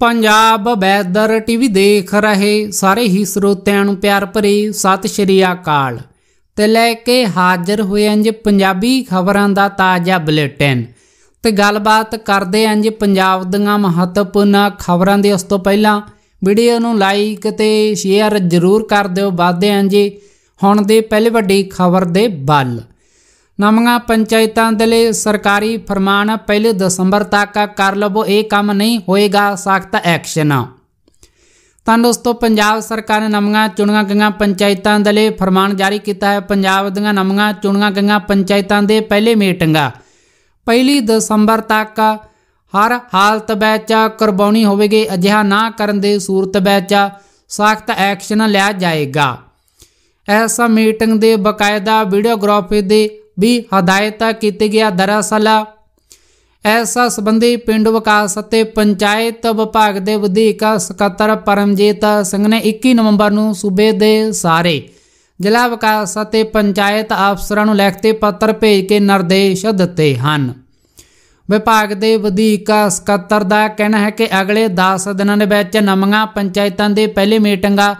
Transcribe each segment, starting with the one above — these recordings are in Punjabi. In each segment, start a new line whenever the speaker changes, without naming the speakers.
ਪੰਜਾਬ ਵੈਦਰ ਟੀਵੀ ਦੇਖ ਰਹੇ ਸਾਰੇ ਹੀ ਸਰੋਤਿਆਂ ਨੂੰ ਪਿਆਰ ਭਰੀ ਸਤਿ ਸ਼੍ਰੀ ਅਕਾਲ ਤੇ ਲੈ ਕੇ ਹਾਜ਼ਰ ਹੋਏ ਅੰਜ ਪੰਜਾਬੀ ਖਬਰਾਂ ਦਾ ਤਾਜ਼ਾ ਬੁਲੇਟਿਨ ਤੇ ਗੱਲਬਾਤ ਕਰਦੇ ਅੰਜ ਪੰਜਾਬ ਦੀਆਂ ਮਹੱਤਵਪੂਰਨ ਖਬਰਾਂ ਦੇ ਉਸ ਤੋਂ ਪਹਿਲਾਂ ਵੀਡੀਓ ਨੂੰ ਲਾਈਕ ਤੇ ਸ਼ੇਅਰ ਜ਼ਰੂਰ ਕਰ ਦਿਓ ਵਾਧੇ ਜੀ ਹੁਣ ਦੇ ਪਹਿਲੇ ਵੱਡੀ ਖਬਰ ਦੇ ਬੱਲ नमंगा ਪੰਚਾਇਤਾਂ ਦੇ ਲਈ ਸਰਕਾਰੀ ਫਰਮਾਨ ਪਹਿਲੇ ਦਸੰਬਰ ਤੱਕ ਕਰ ਲਵੋ ਇਹ ਕੰਮ ਨਹੀਂ ਹੋਏਗਾ ਸਖਤ ਐਕਸ਼ਨ ਤਾਂ ਦੋਸਤੋ ਪੰਜਾਬ ਸਰਕਾਰ ਨੇ ਨਵੀਆਂ ਚੁਣੀਆਂ ਗਈਆਂ ਪੰਚਾਇਤਾਂ ਦੇ ਲਈ ਫਰਮਾਨ ਜਾਰੀ ਕੀਤਾ ਹੈ ਪੰਜਾਬ ਦੀਆਂ ਨਵੀਆਂ ਚੁਣੀਆਂ ਗਈਆਂ ਪੰਚਾਇਤਾਂ ਦੇ ਪਹਿਲੇ ਮੀਟਿੰਗਾਂ ਪਹਿਲੀ ਦਸੰਬਰ ਤੱਕ ਹਰ ਹਾਲਤ ਵਿੱਚ ਕਰਵਾਉਣੀ ਹੋਵੇਗੀ ਅਜਿਹਾ ਨਾ ਕਰਨ ਦੇ ਸੂਰਤ ਵਿੱਚ ਸਖਤ ਐਕਸ਼ਨ ਲਿਆ ਜਾਏਗਾ ਐਸਾ ਮੀਟਿੰਗ ਦੇ ਬਕਾਇਦਾ ਵੀਡੀਓਗ੍ਰਾਫੀ ਦੇ ਵੀ ਹਦਾਇਤ ਕੀਤੀ ਗਿਆ ਦਰਅਸਲ ਐਸਾ ਸੰਬੰਧੀ ਪਿੰਡ ਵਿਕਾਸ ਅਤੇ ਪੰਚਾਇਤ ਵਿਭਾਗ ਦੇ ਵਿਧਾਇਕ ਸਕੱਤਰ ਪਰਮਜੀਤ ਸਿੰਘ ਨੇ 21 ਨਵੰਬਰ ਨੂੰ ਸੂਬੇ ਦੇ ਸਾਰੇ ਜ਼ਿਲ੍ਹਾ ਵਿਕਾਸ ਅਤੇ ਪੰਚਾਇਤ ਅਫਸਰਾਂ ਨੂੰ ਲਿਖਤੀ ਪੱਤਰ ਭੇਜ ਕੇ ਨਿਰਦੇਸ਼ ਦਿੱਤੇ ਹਨ ਵਿਭਾਗ ਦੇ ਵਿਧਾਇਕ ਸਕੱਤਰ ਦਾ ਕਹਿਣਾ ਹੈ ਕਿ ਅਗਲੇ 10 ਦਿਨਾਂ ਦੇ ਵਿੱਚ ਨਵੀਆਂ ਪੰਚਾਇਤਾਂ ਦੇ ਪਹਿਲੇ ਮੀਟਿੰਗਾਂ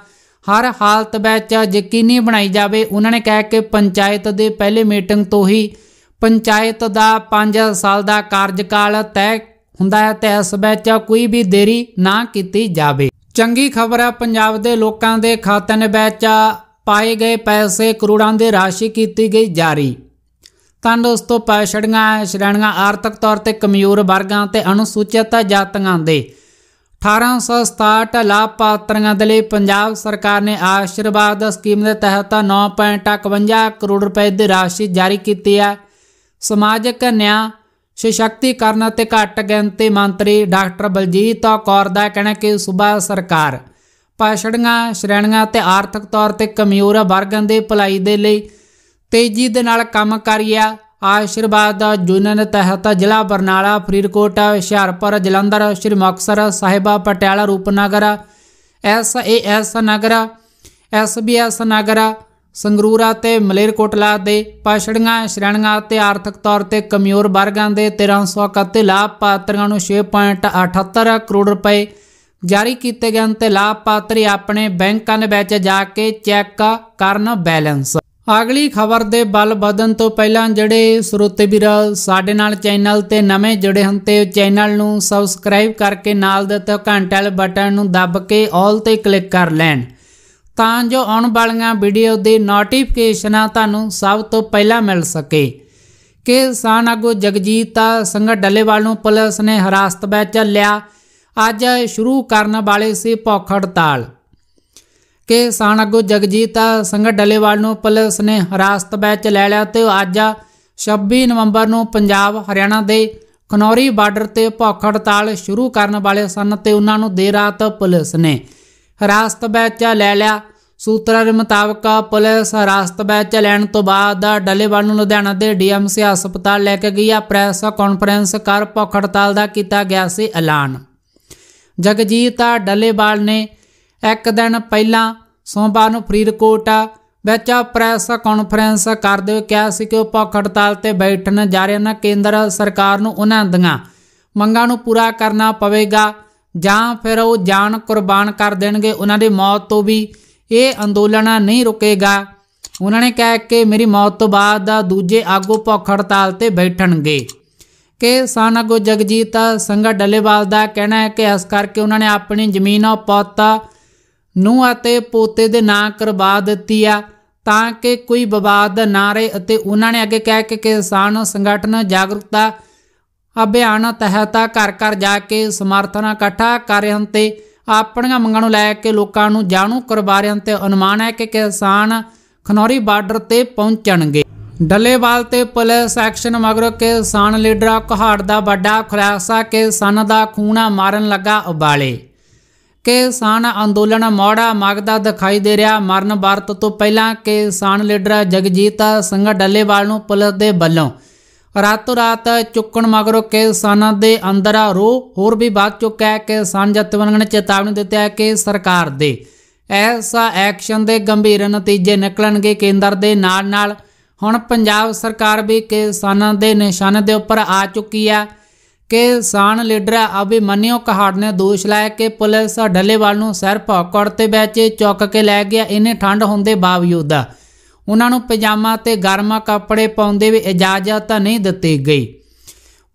ਹਰ ਹਾਲਤ ਵਿੱਚ ਯਕੀਨੀ ਬਣਾਈ ਜਾਵੇ ਉਹਨਾਂ ਨੇ ਕਹਿ ਕੇ ਪੰਚਾਇਤ ਦੇ ਪਹਿਲੇ ਮੀਟਿੰਗ ਤੋਂ ਹੀ ਪੰਚਾਇਤ ਦਾ 5 ਸਾਲ ਦਾ ਕਾਰਜਕਾਲ ਤੈਅ ਹੁੰਦਾ ਹੈ ਤੇ ਇਸ ਵਿੱਚ ਕੋਈ ਵੀ ਦੇਰੀ ਨਾ ਕੀਤੀ ਜਾਵੇ ਚੰਗੀ ਖਬਰ ਹੈ ਪੰਜਾਬ ਦੇ ਲੋਕਾਂ ਦੇ ਖਾਤਿਆਂ ਵਿੱਚ ਪਾਏ ਗਏ ਪੈਸੇ ਕਰੋੜਾਂ ਦੇ ਰਾਸ਼ੀ ਕੀਤੀ ਗਈ ਜਾਰੀ ਤਾਂ ਦੋਸਤੋ ਪੈਸ਼ੜੀਆਂ ਸ਼੍ਰੇਣੀਆਂ ਆਰਥਿਕ ਤੌਰ ਤੇ ਕਮਜ਼ੋਰ ਵਰਗਾਂ ਤੇ ਅਨੁਸੂਚਿਤ ਜਾਤਾਂ ਦੇ 1867 ਲਾਭ ਦੇ ਲਈ ਪੰਜਾਬ ਸਰਕਾਰ ਨੇ ਆਸ਼ੀਰਵਾਦ ਸਕੀਮ ਦੇ ਤਹਿਤ 9.51 ਕਰੋੜ ਰੁਪਏ ਦੀ ਰਾਸ਼ੀ ਜਾਰੀ ਕੀਤੀ ਹੈ ਸਮਾਜਿਕ ਨਿਆਂ ਸਸ਼ਕਤੀਕਰਨ ਅਤੇ ਘੱਟ ਗਿਣਤੀ ਮੰਤਰੀ ਡਾਕਟਰ ਬਲਜੀਤ ਕੌਰ ਦਾ ਕਹਿਣਾ ਕਿ ਸੂਬਾ ਸਰਕਾਰ ਪਾਛੜੀਆਂ ਸ਼੍ਰੇਣੀਆਂ ਤੇ ਆਰਥਿਕ ਤੌਰ ਤੇ ਕਮਜ਼ੋਰ ਵਰਗਾਂ ਦੇ ਭਲਾਈ ਦੇ ਲਈ ਤੇਜ਼ੀ ਦੇ ਨਾਲ ਕੰਮ ਕਰ ਰਹੀ ਹੈ ਆਸ਼ੀਰਵਾਦ ਦਾ ਜੁਨਨ ਤਹਿਤ ਜ਼ਿਲ੍ਹਾ Barnala Faridkot Hoshiarpur Jalandhar Shri Muktsar Sahib Patiala Rupnagar S S Nagar S B S Nagar Sangrur ਅਤੇ ਮਲੇਰਕੋਟਲਾ ਦੇ ਪਛੜੀਆਂ ਸ਼੍ਰੇਣੀਆਂ ਤੇ ਆਰਥਿਕ ਤੌਰ ਤੇ ਕਮਜ਼ੋਰ ਵਰਗਾਂ ਦੇ 1331 ਲਾਭਪਾਤਰੀਆਂ ਨੂੰ 6.78 ਕਰੋੜ ਰੁਪਏ ਜਾਰੀ ਕੀਤੇ ਗਏ ਤੇ ਲਾਭਪਾਤਰੀ ਆਪਣੇ ਬੈਂਕਾਂ ਦੇ ਵਿੱਚ ਜਾ ਕੇ ਚੈੱਕ ਕਰਨ ਬੈਲੈਂਸ ਅਗਲੀ ਖਬਰ ਦੇ ਬਲ ਬਦਨ ਤੋਂ ਪਹਿਲਾਂ ਜਿਹੜੇ ਸਰੋਤੇ ਵੀਰ ਸਾਡੇ ਨਾਲ ਚੈਨਲ ਤੇ ਨਵੇਂ ਜੁੜੇ ਹਨ ਤੇ ਚੈਨਲ ਨੂੰ ਸਬਸਕ੍ਰਾਈਬ ਕਰਕੇ ਨਾਲ ਦਿੱਤੇ ਘੰਟੇ ਵਾਲੇ ਬਟਨ ਨੂੰ ਦੱਬ ਕੇ 올 ਤੇ ਕਲਿੱਕ ਕਰ ਲੈਣ ਤਾਂ ਜੋ ਆਉਣ ਵਾਲੀਆਂ ਵੀਡੀਓ ਦੀ ਨੋਟੀਫਿਕੇਸ਼ਨਾਂ ਤੁਹਾਨੂੰ ਸਭ ਤੋਂ ਪਹਿਲਾਂ ਮਿਲ ਸਕੇ ਕਿਸਾਨ ਆਗੂ ਜਗਜੀਤ ਸਿੰਘ ਡੱਲੇਵਾਲ ਨੂੰ ਪੁਲਿਸ ਨੇ ਹਰਾਸਤ ਵਿੱਚ ਲਿਆ ਅੱਜ ਸ਼ੁਰੂ ਕਰਨ ਵਾਲੇ ਸੀ ਭੁੱਖ ਹੜਤਾਲ ਕਿ ਸਾਨ ਅਗੋ ਜਗਜੀਤ ਸਿੰਘ ਡੱਲੇਵਾਲ ਨੂੰ ਪੁਲਿਸ ਨੇ ਹਰਾਸਤ ਵਿੱਚ ਲੈ ਲਿਆ ਤੇ ਅੱਜ 26 ਨਵੰਬਰ ਨੂੰ ਪੰਜਾਬ ਹਰਿਆਣਾ ਦੇ ਕਨੌਰੀ ਬਾਰਡਰ ਤੇ ਭੁੱਖ ਹੜਤਾਲ ਸ਼ੁਰੂ ਕਰਨ ਵਾਲੇ ਸਨ ਤੇ ਉਹਨਾਂ ਨੂੰ ਦੇਰ ਰਾਤ ਪੁਲਿਸ ਨੇ ਹਰਾਸਤ ਵਿੱਚ ਲੈ ਲਿਆ ਸੂਤਰਾਂ ਦੇ ਮੁਤਾਬਕ ਪੁਲਿਸ ਹਰਾਸਤ ਵਿੱਚ ਲੈਣ ਤੋਂ ਬਾਅਦ ਡੱਲੇਵਾਲ ਨੂੰ ਲੁਧਿਆਣਾ ਦੇ ਡੀਐਮਸੀ ਹਸਪਤਾਲ ਲੈ ਕੇ ਗਈ ਆ ਪ੍ਰੈਸ ਕਾਨਫਰੰਸ ਕਰ ਭੁੱਖ ਹੜਤਾਲ ਦਾ ਕੀਤਾ ਗਿਆ ਸੀ ਐਲਾਨ ਜਗਜੀਤ ਡੱਲੇਵਾਲ ਨੇ ਇੱਕ ਦਿਨ ਪਹਿਲਾਂ ਸੋਮਵਾਰ ਨੂੰ ਫਰੀਦਕੋਟ ਵਿੱਚ ਪ੍ਰੈਸ ਕਾਨਫਰੰਸ ਕਰਦੇ ਹੋਏ ਕਿਹਾ ਸੀ ਕਿ ਉਹ ਪੱਖ ਹੜਤਾਲ ਤੇ ਬੈਠਣ ਜਾ ਰਹੇ ਹਨ ਕੇਂਦਰ ਸਰਕਾਰ ਨੂੰ ਉਹਨਾਂ ਦੀਆਂ ਮੰਗਾਂ ਨੂੰ ਪੂਰਾ ਕਰਨਾ ਪਵੇਗਾ ਜਾਂ ਫਿਰ ਉਹ ਜਾਨ ਕੁਰਬਾਨ ਕਰ ਦੇਣਗੇ ਉਹਨਾਂ ਦੀ ਮੌਤ ਤੋਂ ਵੀ ਇਹ ਅੰਦੋਲਨ ਨਹੀਂ ਰੁਕੇਗਾ ਉਹਨਾਂ ਨੇ ਕਿਹਾ ਕਿ ਮੇਰੀ ਮੌਤ ਤੋਂ ਬਾਅਦ ਦੂਜੇ ਆਗੂ ਪੱਖ ਹੜਤਾਲ ਤੇ ਬੈਠਣਗੇ ਕਿ ਸਾਨਾਗੋ ਜਗਜੀਤ ਸਿੰਘ ਡੱਲੇਵਾਲ ਦਾ ਕਹਿਣਾ ਹੈ ਕਿ ਇਸ ਕਰਕੇ ਉਹਨਾਂ ਨੇ ਆਪਣੀ ਜ਼ਮੀਨ ਉਹ ਪੋਤਾ ਨੂੰ ਅਤੇ ਪੋਤੇ ਦੇ ਨਾਂ ਕਰਵਾ ਦਿੱਤੀ ਆ ਤਾਂ ਕਿ ਕੋਈ ਵਿਵਾਦ ਨਾ ਰਹੇ ਅਤੇ ਉਹਨਾਂ ਨੇ ਅੱਗੇ ਕਹਿ ਕੇ ਕਿਸਾਨ ਸੰਗਠਨ ਜਾਗਰੂਕਤਾ ਅਭਿਆਨ ਤਹਿਤ ਘਰ ਘਰ ਜਾ ਕੇ ਸਮਰਥਨ ਇਕੱਠਾ ਕਰ ਰਹੇ ਹਨ ਤੇ ਆਪਣੀਆਂ ਮੰਗਾਂ ਨੂੰ ਲੈ ਕੇ ਲੋਕਾਂ ਨੂੰ ਜਾਣੂ ਕਰਵਾ ਰਹੇ ਹਨ ਤੇ ਅਨੁਮਾਨ ਹੈ ਕਿ ਕਿਸਾਨ ਖਨੌਰੀ ਬਾਰਡਰ ਤੇ ਪਹੁੰਚਣਗੇ ਡੱਲੇਵਾਲ ਤੇ ਪੁਲਿਸ ਐਕਸ਼ਨ ਮਗਰੋਂ ਕਿਸਾਨ ਲੀਡਰ ਕਹਾੜ ਦਾ ਵੱਡਾ ਖੁਲਾਸਾ ਕਿਸਾਨ ਦਾ ਖੂਨਾ ਮਾਰਨ ਲੱਗਾ ਉਬਾਲੇ ਕਿਸਾਨ ਅੰਦੋਲਨ ਮੋੜਾ ਮਗਦਾ ਦਿਖਾਈ ਦੇ ਰਿਹਾ ਮਰਨ ਵਰਤ ਤੋਂ ਪਹਿਲਾਂ ਕਿਸਾਨ ਲੀਡਰ ਜਗਜੀਤ ਸਿੰਘ ਡੱਲੇਵਾਲ ਨੂੰ ਪੁਲਿਸ ਦੇ ਵੱਲੋਂ ਰਾਤੋ ਰਾਤ ਚੁੱਕਣ ਮਗਰੋਂ ਕਿਸਾਨਾਂ ਦੇ ਅੰਦਰ ਰੋਹ ਹੋਰ ਵੀ ਵੱਧ ਚੁੱਕਾ ਹੈ ਕਿਸਾਨ ਜਥੇਬੰਦੀਆਂ ਨੇ ਚੇਤਾਵਨੀ ਦਿੱਤੀ ਹੈ ਕਿ ਸਰਕਾਰ ਦੇ ਐਸਾ ਐਕਸ਼ਨ ਦੇ ਗੰਭੀਰ ਨਤੀਜੇ ਨਿਕਲਣਗੇ ਕੇਂਦਰ ਦੇ ਨਾਲ ਨਾਲ ਹੁਣ ਪੰਜਾਬ ਸਰਕਾਰ ਵੀ ਕਿਸਾਨਾਂ ਦੇ ਨਿਸ਼ਾਨੇ ਦੇ ਉੱਪਰ ਆ ਚੁੱਕੀ ਹੈ ਕਿ ਸਾਨ ਲੀਡਰ ਅਭਿਮਨਿਓ ਕਹਾੜ ਨੇ ਦੋਸ਼ ਲਾਇਆ ਕਿ ਪੁਲਿਸ ਢੱਲੇਵਾਲ ਨੂੰ ਸਿਰ ਭੌਕੜ ਤੇ ਵਿੱਚ ਚੁੱਕ ਕੇ ਲੈ ਗਿਆ ਇਹਨੇ ਠੰਡ ਹੁੰਦੇ ਬਾਵਜੂਦ ਉਹਨਾਂ ਨੂੰ ਪਜਾਮਾ ਤੇ ਗਰਮਾ ਕੱਪੜੇ ਪਾਉਂਦੇ ਵੀ ਇਜਾਜ਼ਤ ਨਹੀਂ ਦਿੱਤੀ ਗਈ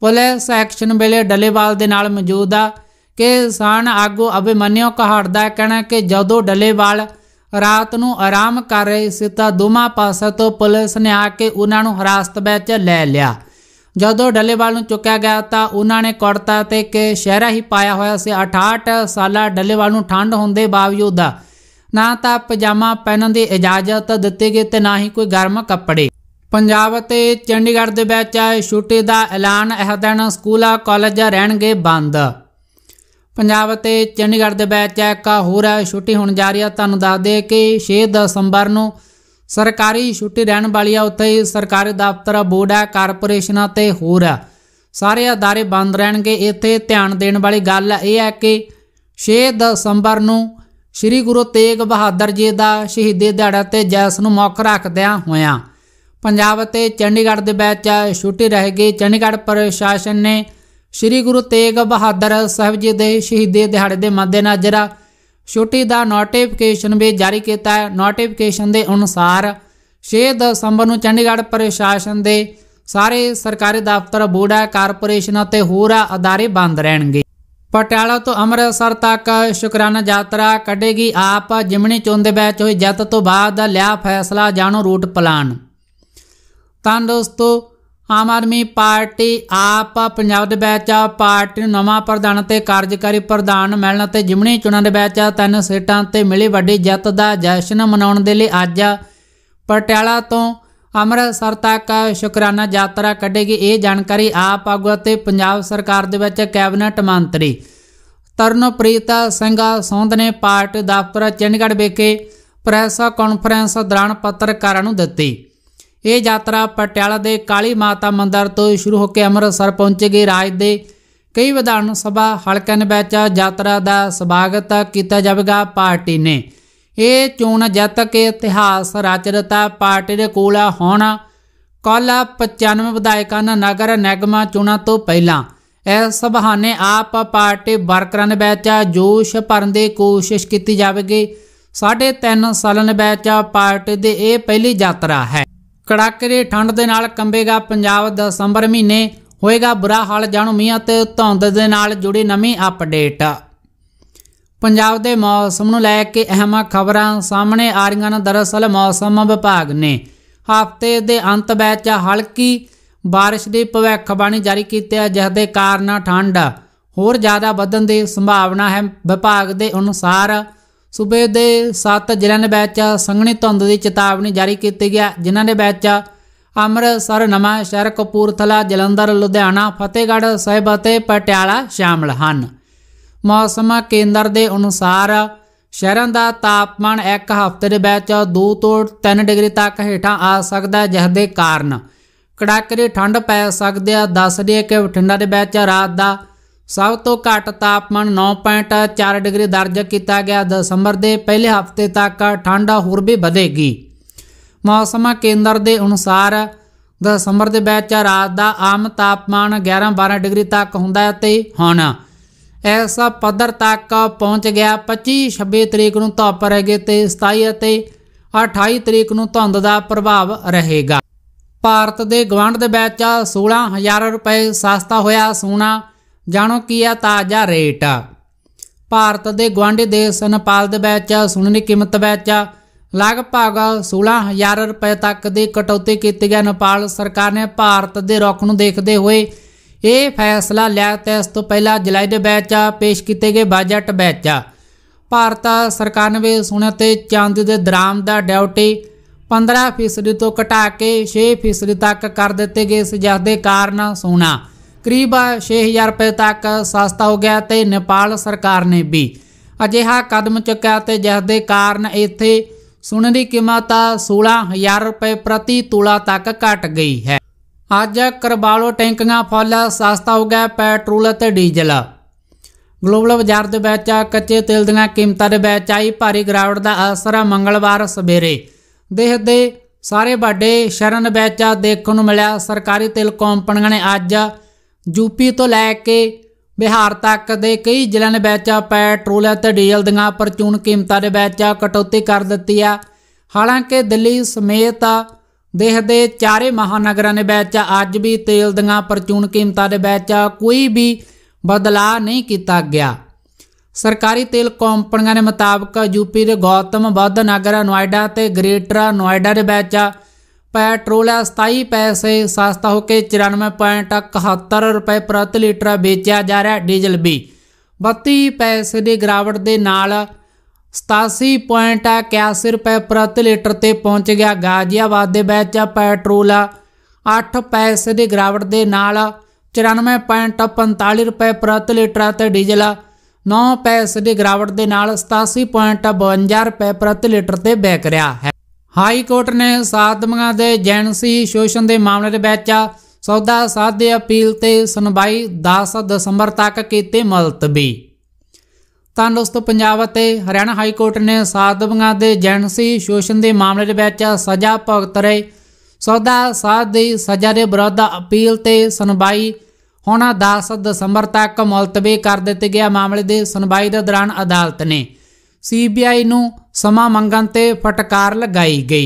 ਪੁਲਿਸ ਐਕਸ਼ਨ ਵੇਲੇ ਡਲੇਵਾਲ ਦੇ ਨਾਲ ਮੌਜੂਦ ਆ ਕਿ ਸਾਨ ਆਗੂ ਅਭਿਮਨਿਓ ਕਹਾੜ ਦਾ ਕਹਿਣਾ ਕਿ ਜਦੋਂ ਡਲੇਵਾਲ ਰਾਤ ਨੂੰ ਆਰਾਮ ਕਰ ਰਹੇ ਸੀ ਤਾਂ ਦੋਮਾ ਪਾਸੇ ਤੋਂ ਪੁਲਿਸ ਨੇ ਆ ਕੇ ਉਹਨਾਂ ਨੂੰ ਹਰਾਸਤ ਵਿੱਚ ਲੈ ਲਿਆ ਜਦੋਂ ਡੱਲੇਵਾਲ ਨੂੰ ਚੁੱਕਿਆ ਗਿਆ ਤਾਂ ਉਹਨਾਂ ਨੇ ਕੁੜਤਾ ਤੇ ਕਿ ਸ਼ਹਿਰਾ ਹੀ ਪਾਇਆ ਹੋਇਆ ਸੀ 68 ਸਾਲਾ ਡੱਲੇਵਾਲ ਨੂੰ ਠੰਡ ਹੁੰਦੇ ਬਾਵਜੂਦ ਨਾ ਤਾਂ ਪਜਾਮਾ ਪਹਿਨਣ ਦੀ ਇਜਾਜ਼ਤ ਦਿੱਤੀ ਗਈ ਤੇ ਨਾ ਹੀ ਕੋਈ ਗਰਮ ਕੱਪੜੇ ਪੰਜਾਬ ਅਤੇ ਚੰਡੀਗੜ੍ਹ ਦੇ ਵਿੱਚ ਛੁੱਟੀ ਦਾ ਐਲਾਨ ਇਹ ਦਿਨ ਸਕੂਲਾਂ ਕਾਲਜ ਰਹਿਣਗੇ ਬੰਦ ਪੰਜਾਬ ਅਤੇ ਚੰਡੀਗੜ੍ਹ ਦੇ ਵਿੱਚ ਇੱਕ ਹੋਰ ਛੁੱਟੀ ਹੋਣ ਜਾ ਰਹੀ ਹੈ ਤੁਹਾਨੂੰ ਦੱਸ ਦੇ ਕਿ 6 ਦਸੰਬਰ ਨੂੰ ਸਰਕਾਰੀ ਛੁੱਟੀ ਰਹਿਣ ਵਾਲੀ ਆ ਉੱਥੇ ਸਰਕਾਰੀ ਦਫ਼ਤਰ ਬੋਰਡ ਆ ਕਾਰਪੋਰੇਸ਼ਨਾਂ ਤੇ ਹੋਰ ਆ ਸਾਰੇ ادارے ਬੰਦ ਰਹਿਣਗੇ ਇੱਥੇ ਧਿਆਨ ਦੇਣ ਵਾਲੀ ਗੱਲ ਇਹ ਹੈ ਕਿ 6 ਦਸੰਬਰ ਨੂੰ ਸ੍ਰੀ ਗੁਰੂ ਤੇਗ ਬਹਾਦਰ ਜੀ ਦਾ ਸ਼ਹੀਦੀ ਦਿਹਾੜਾ ਤੇ ਜੈਸ ਨੂੰ ਮੌਕ ਰੱਖਦਿਆਂ ਹੋਇਆਂ ਪੰਜਾਬ ਤੇ ਚੰਡੀਗੜ੍ਹ ਦੇ ਵਿੱਚ ਛੁੱਟੀ ਰਹੇਗੀ ਚੰਡੀਗੜ੍ਹ ਪ੍ਰਸ਼ਾਸਨ ਨੇ ਸ੍ਰੀ ਗੁਰੂ ਤੇਗ ਬਹਾਦਰ ਸਾਹਿਬ ਜੀ ਦੇ ਸ਼ਹੀਦੀ ਦਿਹਾੜੇ ਦੇ ਮੱਦੇਨਜ਼ਰ ਛੁੱਟੀ ਦਾ ਨੋਟੀਫਿਕੇਸ਼ਨ ਵੀ ਜਾਰੀ ਕੀਤਾ ਹੈ ਨੋਟੀਫਿਕੇਸ਼ਨ ਦੇ ਅਨੁਸਾਰ 6 ਦਸੰਬਰ ਨੂੰ ਚੰਡੀਗੜ੍ਹ ਪ੍ਰਸ਼ਾਸਨ ਦੇ ਸਾਰੇ ਸਰਕਾਰੀ ਦਫ਼ਤਰ ਬੋੜਾ ਕਾਰਪੋਰੇਸ਼ਨ ਅਤੇ ਹੋਰ ਅਦਾਰੇ ਬੰਦ ਰਹਿਣਗੇ ਪਟਿਆਲਾ ਤੋਂ ਅੰਮ੍ਰਿਤਸਰ ਤੱਕ ਸ਼ੁਕਰਾਨਾ ਯਾਤਰਾ ਕੱਢੇਗੀ ਆਪ ਜਿਮਣੀ ਚੋਣ ਵਿੱਚ ਹੋਈ ਜੱਤ ਤੋਂ ਬਾਅਦ ਲਿਆ ਫੈਸਲਾ ਜਾਣੋ ਰੂਟ ਪਲਾਨ ਤਾਂ ਦੋਸਤੋ ਆਮ ਆਦਮੀ ਪਾਰਟੀ ਆਪ ਪੰਜਾਬ ਦੇ ਵਿੱਚ ਪਾਰਟੀ ਨੂੰ ਨਵਾਂ ਪ੍ਰਧਾਨ ਤੇ ਕਾਰਜਕਾਰੀ ਪ੍ਰਧਾਨ ਮਿਲਣ ਅਤੇ ਜਿਮਣੀ ਚੋਣਾਂ ਦੇ ਵਿੱਚ ਤਿੰਨ ਸੀਟਾਂ ਤੇ ਮਿਲੀ ਵੱਡੀ ਜਿੱਤ ਦਾ ਜਸ਼ਨ ਮਨਾਉਣ ਦੇ ਲਈ ਅੱਜ ਪਟਿਆਲਾ ਤੋਂ ਅੰਮ੍ਰਿਤਸਰ ਤੱਕ ਸ਼ੁਕਰਾਨਾ ਯਾਤਰਾ ਕੱਢੇਗੀ ਇਹ ਜਾਣਕਾਰੀ ਆਪ ਆਗੂ ਅਤੇ ਪੰਜਾਬ ਸਰਕਾਰ ਦੇ ਵਿੱਚ ਕੈਬਨਿਟ ਮੰਤਰੀ ਤਰਨਪ੍ਰੀਤ ਸਿੰਘ ਸੌਂਦ ਨੇ ਪਾਰਟੀ ਦਫ਼ਤਰ ਚੰਡੀਗੜ੍ਹ ਵਿਖੇ ਪ੍ਰੈਸ ਕਾਨਫਰੰਸ ਦੌਰਾਨ ਪੱਤਰਕਾਰਾਂ ਨੂੰ ਦਿੱਤੀ ਇਹ ਯਾਤਰਾ ਪਟਿਆਲਾ ਦੇ ਕਾਲੀ ਮਾਤਾ ਮੰਦਰ ਤੋਂ ਸ਼ੁਰੂ ਹੋ ਕੇ ਅੰਮ੍ਰਿਤਸਰ ਪਹੁੰਚੇਗੀ ਰਾਜ ਦੇ ਕਈ ਵਿਧਾਨ ਸਭਾ ਹਲਕਿਆਂ ਵਿੱਚ ਯਾਤਰਾ ਦਾ ਸਵਾਗਤ ਕੀਤਾ ਜਾਵੇਗਾ ਪਾਰਟੀ ਨੇ ਇਹ ਚੋਣ ਜਿੱਤ ਕੇ ਇਤਿਹਾਸ ਰਚ ਪਾਰਟੀ ਦੇ ਕੋਲ ਹੁਣ ਕੱਲ 95 ਵਿਧਾਇਕਾਂ ਦਾ ਨਗਰ ਨਿਗਮਾਂ ਚੋਣਾਂ ਤੋਂ ਪਹਿਲਾਂ ਇਸ ਸਭਾਨੇ ਆਪ ਪਾਰਟੀ ਵਰਕਰਾਂ ਵਿੱਚ ਜੋਸ਼ ਭਰਨ ਦੀ ਕੋਸ਼ਿਸ਼ ਕੀਤੀ ਜਾਵੇਗੀ 3.5 ਸਾਲਾਂ ਵਿੱਚ ਪਾਰਟੀ ਦੀ ਇਹ ਪਹਿਲੀ ਯਾਤਰਾ ਹੈ ਕੜਾਕੇ ਦੀ ਠੰਡ ਦੇ ਨਾਲ ਕੰਬੇਗਾ ਪੰਜਾਬ ਦਸੰਬਰ ਮਹੀਨੇ ਹੋਏਗਾ ਬੁਰਾ ਹਾਲ ਜਾਣੋ ਮੀਂਹ ਤੇ ਧੁੰਦ ਦੇ ਨਾਲ ਜੁੜੀ ਨਵੀਂ ਅਪਡੇਟ ਪੰਜਾਬ ਦੇ ਮੌਸਮ ਨੂੰ ਲੈ ਕੇ ਅਹਿਮ ਖਬਰਾਂ ਸਾਹਮਣੇ ਆ ਰਹੀਆਂ ਨੇ ਦਰਅਸਲ ਮੌਸਮ ਵਿਭਾਗ ਨੇ ਹਫ਼ਤੇ ਦੇ ਅੰਤ ਵਿੱਚ ਹਲਕੀ بارش ਦੀ ਭਵਿੱਖਬਾਣੀ ਜਾਰੀ ਕੀਤੀ ਹੈ ਜਿਸ ਦੇ ਕਾਰਨ ਠੰਡ ਹੋਰ ਜ਼ਿਆਦਾ ਵਧਣ ਦੀ ਸੰਭਾਵਨਾ ਹੈ ਵਿਭਾਗ ਦੇ ਅਨੁਸਾਰ ਸੂਬੇ ਦੇ 7 ਜ਼ਿਲ੍ਹਿਆਂ ਦੇ ਵਿੱਚ ਸੰਘਣੀ ਧੁੰਦ ਦੀ ਚੇਤਾਵਨੀ ਜਾਰੀ ਕੀਤੀ ਗਈ ਜਿਨ੍ਹਾਂ ਦੇ ਵਿੱਚ ਅੰਮ੍ਰਿਤਸਰ ਨਵਾਂ ਸ਼ਹਿਰ ਕਪੂਰਥਲਾ ਜਲੰਧਰ ਲੁਧਿਆਣਾ ਫਤਿਹਗੜ੍ਹ ਸਾਹਿਬ ਅਤੇ ਪਟਿਆਲਾ ਸ਼ਾਮਲ ਹਨ ਮੌਸਮ ਕੇਂਦਰ ਦੇ ਅਨੁਸਾਰ ਸ਼ਹਿਰਾਂ ਦਾ ਤਾਪਮਾਨ ਇੱਕ ਹਫ਼ਤੇ ਦੇ ਵਿੱਚ 2 ਤੋਂ 3 ਡਿਗਰੀ ਤੱਕ ਹੇਠਾਂ ਆ ਸਕਦਾ ਹੈ ਜਿਸ ਦੇ ਕਾਰਨ ਕੜਾਕੇ ਠੰਡ ਪੈ ਸਕਦੀ ਹੈ ਦੱਸ ਦਈਏ ਕਿ ਬਠਿੰਡਾ ਦੇ ਵਿੱਚ ਰਾਤ ਦਾ ਸਭ ਤੋਂ ਘੱਟ ਤਾਪਮਾਨ 9.4 ਡਿਗਰੀ ਦਰਜ ਕੀਤਾ ਗਿਆ ਦਸੰਬਰ ਦੇ ਪਹਿਲੇ ਹਫ਼ਤੇ ਤੱਕ ਠੰਡ ਹੋਰ ਵੀ ਵਧੇਗੀ ਮੌਸਮ ਕੇਂਦਰ ਦੇ ਅਨੁਸਾਰ ਦਸੰਬਰ ਦੇ ਵਿੱਚ ਰਾਤ ਦਾ ਆਮ ਤਾਪਮਾਨ 11-12 ਡਿਗਰੀ ਤੱਕ ਹੁੰਦਾ ਹੈ ਤੇ ਹੁਣ ਇਸ ਪੱਧਰ ਤੱਕ ਪਹੁੰਚ ਗਿਆ 25-26 ਤਰੀਕ ਨੂੰ ਧੁੱਪ ਰਹੇਗੀ ਤੇ 27 ਅਤੇ 28 ਤਰੀਕ ਨੂੰ ਧੁੰਦ ਦਾ ਪ੍ਰਭਾਵ ਰਹੇਗਾ ਭਾਰਤ ਦੇ ਗਵੰਡ ਦੇ ਵਿੱਚ 16000 ਰੁਪਏ ਸਸਤਾ ਹੋਇਆ ਸੋਨਾ ਜਾਣੋ ਕੀ ਆ ਤਾਜ਼ਾ ਰੇਟ ਭਾਰਤ ਦੇ ਗਵਾਂਢੀ ਦੇਸ਼ ਨੇਪਾਲ ਦੇ ਵਿੱਚ ਸੁਣਨੀ ਕੀਮਤ ਵਿੱਚ ਲਗਭਗ 16000 ਰੁਪਏ ਤੱਕ ਦੀ ਕਟੌਤੀ ਕੀਤੀ ਗਈ ਨੇਪਾਲ ਸਰਕਾਰ ਨੇ ਭਾਰਤ ਦੇ ਰੁਖ ਨੂੰ ਦੇਖਦੇ ਹੋਏ ਇਹ ਫੈਸਲਾ ਲਿਆ ਤੇ ਇਸ ਤੋਂ ਪਹਿਲਾਂ ਜੁਲਾਈ ਦੇ ਵਿੱਚ ਪੇਸ਼ ਕੀਤੇ ਗਏ ਬਜਟ ਵਿੱਚ ਭਾਰਤ ਸਰਕਾਰ ਨੇ ਵੀ ਸੁਣਿਆ ਤੇ ਚਾਂਦੀ ਦੇ ਦਰਾਮ ਦਾ ਡਿਊਟੀ 15% ਤੋਂ ਘਟਾ ਕੇ 6% ਤੱਕ ਕਰ ਦਿੱਤੇ ਗਏ ਇਸ ਜਦ ਦੇ ਕਾਰਨ ਸੋਨਾ ਕਰੀਬ 6000 ਰੁਪਏ ਤੱਕ ਸਸਤਾ ਹੋ ਗਿਆ ਤੇ ਨੇਪਾਲ ਸਰਕਾਰ ਨੇ ਵੀ ਅਜਿਹਾ ਕਦਮ ਚੁੱਕਿਆ ਤੇ ਜਿਸ ਦੇ ਕਾਰਨ ਇੱਥੇ ਸੁਣ ਦੀ ਕੀਮਤ 16000 ਰੁਪਏ ਪ੍ਰਤੀ ਤੋਲਾ ਤੱਕ ਘਟ ਗਈ ਹੈ ਅੱਜ ਕਰਬਾਲੋ ਟੈਂਕੀਆਂ ਫੁੱਲ ਸਸਤਾ ਹੋ ਗਿਆ ਪੈਟਰੋਲ ਅਤੇ ਡੀਜ਼ਲ ਗਲੋਬਲ ਬਾਜ਼ਾਰ ਦੇ ਵਿੱਚ ਕੱਚੇ ਤੇਲ ਦੀਆਂ ਕੀਮਤਾਂ ਦੇ ਵਿੱਚ ਆਈ ਭਾਰੀ ਗਿਰਾਵਟ ਦਾ ਅਸਰ ਮੰਗਲਵਾਰ ਸਵੇਰੇ ਦੇਹ ਦੇ ਸਾਰੇ ਵੱਡੇ ਸ਼ਹਿਰਾਂ ਵਿੱਚ ਦੇਖਣ ਨੂੰ ਮਿਲਿਆ ਸਰਕਾਰੀ ਤੇਲ ਕੰਪਨੀਆਂ ਨੇ ਅੱਜ ਯੂਪੀ ਤੋਂ ਲੈ ਕੇ ਬਿਹਾਰ ਤੱਕ ਦੇ ਕਈ ਜ਼ਿਲ੍ਹਿਆਂ ਦੇ ਵਿੱਚ ਪੈਟਰੋਲ ਅਤੇ ਡੀਜ਼ਲ ਦੀਆਂ ਪਰਚੂਨ ਕੀਮਤਾਂ ਦੇ ਵਿੱਚ ਕਟੌਤੀ ਕਰ ਦਿੱਤੀ ਆ ਹਾਲਾਂਕਿ ਦਿੱਲੀ ਸਮੇਤ ਦੇਹ ਦੇ ਚਾਰੇ ਮਹਾਨਗਰਾਂ ਦੇ ਵਿੱਚ ਅੱਜ ਵੀ ਤੇਲ ਦੀਆਂ ਪਰਚੂਨ ਕੀਮਤਾਂ ਦੇ ਵਿੱਚ ਕੋਈ ਵੀ ਬਦਲਾਅ ਨਹੀਂ ਕੀਤਾ ਗਿਆ ਸਰਕਾਰੀ ਤੇਲ ਕੰਪਨੀਆਂ ਦੇ ਮੁਤਾਬਕ ਯੂਪੀ ਦੇ ਗੌਤਮ ਬੁੱਧ ਨਗਰ ਨੋਇਡਾ ਤੇ ਗ੍ਰੇਟਰ ਨੋਇਡਾ ਦੇ ਵਿੱਚ ਪੈਟਰੋਲ ਹੈ 27 ਪੈਸੇ ਸਸਤਾ ਹੋ ਕੇ 94.71 ਰੁਪਏ ਪ੍ਰਤੀ ਲੀਟਰ ਵੇਚਿਆ ਜਾ ਰਿਹਾ ਡੀਜ਼ਲ ਵੀ 32 ਪੈਸੇ ਦੀ ਗਿਰਾਵਟ ਦੇ ਨਾਲ 87.81 ਰੁਪਏ ਪ੍ਰਤੀ ਲੀਟਰ ਤੇ ਪਹੁੰਚ ਗਿਆ ਗਾਜ਼ੀਆਬਾਦ ਦੇ ਵਿੱਚ ਪੈਟਰੋਲ 8 ਪੈਸੇ ਦੀ ਗਿਰਾਵਟ ਦੇ ਨਾਲ 94.45 ਰੁਪਏ ਪ੍ਰਤੀ ਲੀਟਰ ਤੇ ਡੀਜ਼ਲ 9 ਪੈਸੇ ਦੀ ਗਿਰਾਵਟ ਦੇ ਨਾਲ 87.52 ਰੁਪਏ ਪ੍ਰਤੀ ਲੀਟਰ ਤੇ ਵਿਕ ਰਿਹਾ ਹੈ ਹਾਈ ਕੋਰਟ ਨੇ ਸਾਧਮੀਆਂ ਦੇ ਜੈਨਸੀ ਸ਼ੋਸ਼ਣ ਦੇ ਮਾਮਲੇ ਦੇ ਵਿੱਚ ਸੌਦਾ ਸਾਧੇ ਅਪੀਲ ਤੇ ਸੁਣਵਾਈ 10 ਦਸੰਬਰ ਤੱਕ ਕੀਤੀ ਮਲਤਵੀ ਤਾਂ ਦੋਸਤੋ ਪੰਜਾਬ ਅਤੇ ਹਰਿਆਣਾ ਹਾਈ ਕੋਰਟ ਨੇ ਸਾਧਮਗਾ ਦੇ ਜੈਨਸੀ ਸ਼ੋਸ਼ਣ ਦੇ ਮਾਮਲੇ ਦੇ ਵਿੱਚ ਸਜ਼ਾ ਭੁਗਤ ਰਹੇ ਸੌਦਾ ਸਾਧੇ ਸਜ਼ਾ ਦੇ ਵਿਰੁੱਧ ਅਪੀਲ ਤੇ ਸੁਣਵਾਈ ਹੁਣ 10 ਦਸੰਬਰ ਤੱਕ ਮਲਤਬੀ ਕਰ ਦਿੱਤੀ ਗਿਆ ਮਾਮਲੇ ਦੇ ਸੁਣਵਾਈ ਦੇ ਦੌਰਾਨ ਅਦਾਲਤ ਨੇ ਸੀਬੀਆਈ ਨੂੰ ਸਮਾਂ ਮੰਗਣ ਤੇ ਫਟਕਾਰ ਲਗਾਈ ਗਈ